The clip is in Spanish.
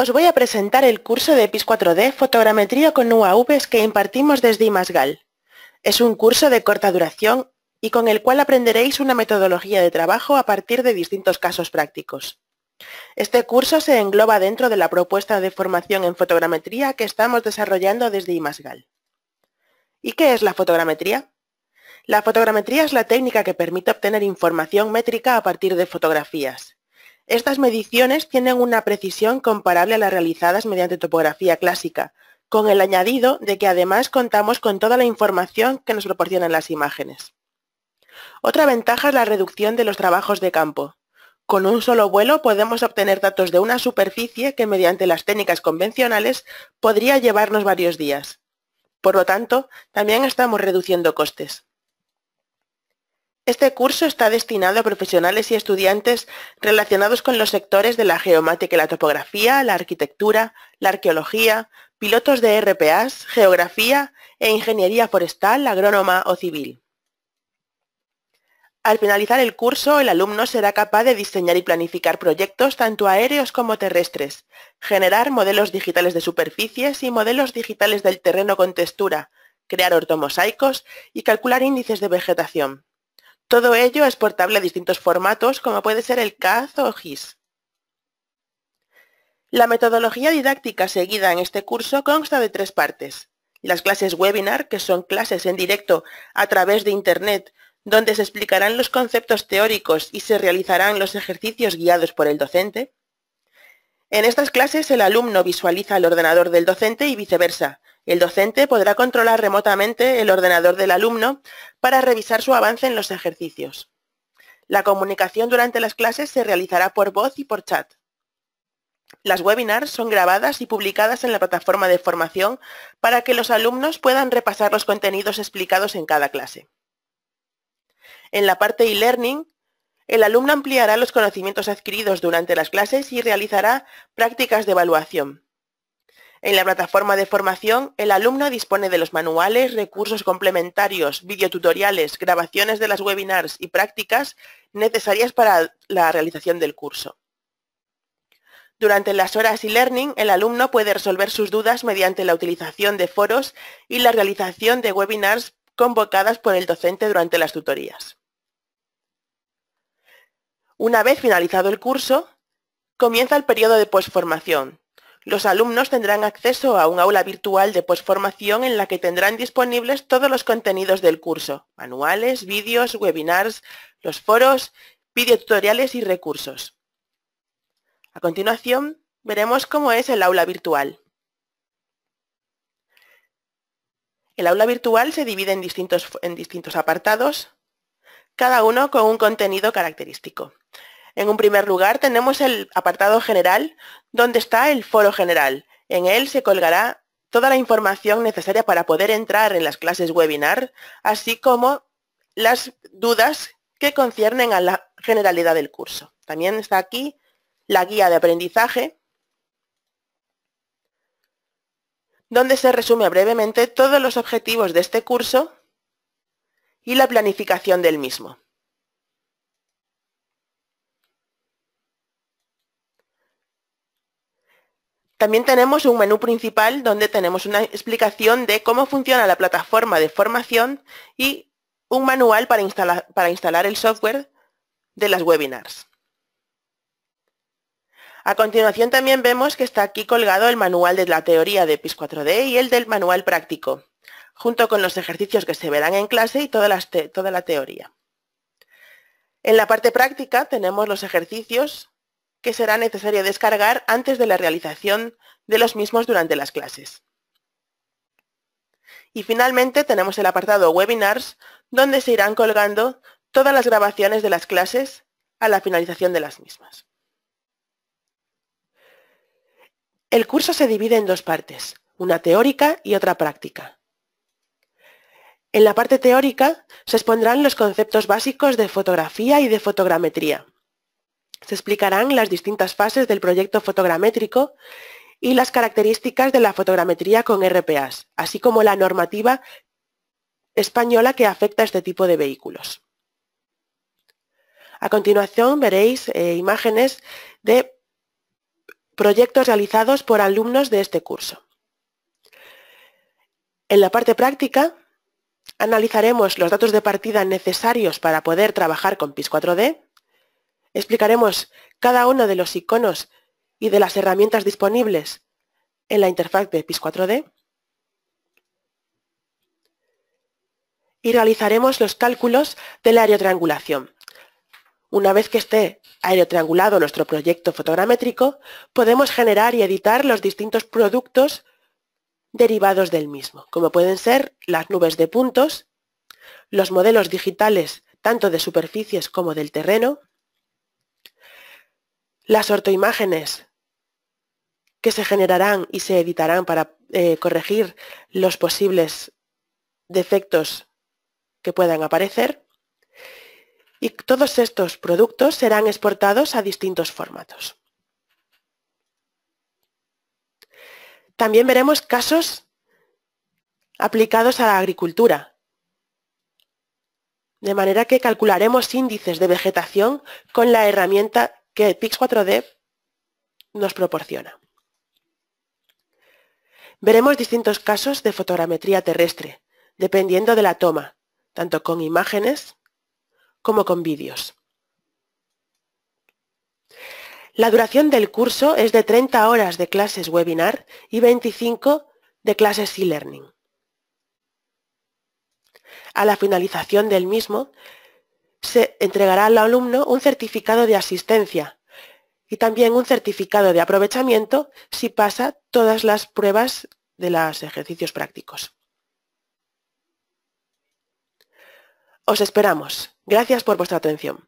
Os voy a presentar el curso de PIS 4D Fotogrametría con UAVs que impartimos desde IMASGAL. Es un curso de corta duración y con el cual aprenderéis una metodología de trabajo a partir de distintos casos prácticos. Este curso se engloba dentro de la propuesta de formación en fotogrametría que estamos desarrollando desde IMASGAL. ¿Y qué es la fotogrametría? La fotogrametría es la técnica que permite obtener información métrica a partir de fotografías. Estas mediciones tienen una precisión comparable a las realizadas mediante topografía clásica, con el añadido de que además contamos con toda la información que nos proporcionan las imágenes. Otra ventaja es la reducción de los trabajos de campo. Con un solo vuelo podemos obtener datos de una superficie que mediante las técnicas convencionales podría llevarnos varios días. Por lo tanto, también estamos reduciendo costes. Este curso está destinado a profesionales y estudiantes relacionados con los sectores de la geomática y la topografía, la arquitectura, la arqueología, pilotos de RPAs, geografía e ingeniería forestal, agrónoma o civil. Al finalizar el curso, el alumno será capaz de diseñar y planificar proyectos tanto aéreos como terrestres, generar modelos digitales de superficies y modelos digitales del terreno con textura, crear ortomosaicos y calcular índices de vegetación. Todo ello es portable a distintos formatos como puede ser el CAD o GIS. La metodología didáctica seguida en este curso consta de tres partes. Las clases webinar, que son clases en directo a través de Internet, donde se explicarán los conceptos teóricos y se realizarán los ejercicios guiados por el docente. En estas clases el alumno visualiza el ordenador del docente y viceversa, el docente podrá controlar remotamente el ordenador del alumno para revisar su avance en los ejercicios. La comunicación durante las clases se realizará por voz y por chat. Las webinars son grabadas y publicadas en la plataforma de formación para que los alumnos puedan repasar los contenidos explicados en cada clase. En la parte e-learning, el alumno ampliará los conocimientos adquiridos durante las clases y realizará prácticas de evaluación. En la plataforma de formación, el alumno dispone de los manuales, recursos complementarios, videotutoriales, grabaciones de las webinars y prácticas necesarias para la realización del curso. Durante las horas e-learning, el alumno puede resolver sus dudas mediante la utilización de foros y la realización de webinars convocadas por el docente durante las tutorías. Una vez finalizado el curso, comienza el periodo de postformación. Los alumnos tendrán acceso a un aula virtual de posformación en la que tendrán disponibles todos los contenidos del curso, manuales, vídeos, webinars, los foros, videotutoriales y recursos. A continuación, veremos cómo es el aula virtual. El aula virtual se divide en distintos apartados, cada uno con un contenido característico. En un primer lugar tenemos el apartado general, donde está el foro general. En él se colgará toda la información necesaria para poder entrar en las clases webinar, así como las dudas que conciernen a la generalidad del curso. También está aquí la guía de aprendizaje, donde se resume brevemente todos los objetivos de este curso y la planificación del mismo. También tenemos un menú principal donde tenemos una explicación de cómo funciona la plataforma de formación y un manual para instalar, el software de las webinars. A continuación también vemos que está aquí colgado el manual de la teoría de PIS 4D y el del manual práctico, junto con los ejercicios que se verán en clase y toda la teoría. En la parte práctica tenemos los ejercicios que será necesario descargar antes de la realización de los mismos durante las clases. Y finalmente tenemos el apartado Webinars, donde se irán colgando todas las grabaciones de las clases a la finalización de las mismas. El curso se divide en dos partes, una teórica y otra práctica. En la parte teórica se expondrán los conceptos básicos de fotografía y de fotogrametría. Se explicarán las distintas fases del proyecto fotogramétrico y las características de la fotogrametría con RPAs, así como la normativa española que afecta a este tipo de vehículos. A continuación veréis eh, imágenes de proyectos realizados por alumnos de este curso. En la parte práctica analizaremos los datos de partida necesarios para poder trabajar con PIS 4D, Explicaremos cada uno de los iconos y de las herramientas disponibles en la interfaz de PIS 4D y realizaremos los cálculos de la aerotriangulación. Una vez que esté aerotriangulado nuestro proyecto fotogramétrico, podemos generar y editar los distintos productos derivados del mismo, como pueden ser las nubes de puntos, los modelos digitales tanto de superficies como del terreno, las ortoimágenes que se generarán y se editarán para eh, corregir los posibles defectos que puedan aparecer. Y todos estos productos serán exportados a distintos formatos. También veremos casos aplicados a la agricultura, de manera que calcularemos índices de vegetación con la herramienta que Pix 4D nos proporciona. Veremos distintos casos de fotogrametría terrestre, dependiendo de la toma, tanto con imágenes como con vídeos. La duración del curso es de 30 horas de clases webinar y 25 de clases e-learning. A la finalización del mismo, se entregará al alumno un certificado de asistencia y también un certificado de aprovechamiento si pasa todas las pruebas de los ejercicios prácticos. Os esperamos. Gracias por vuestra atención.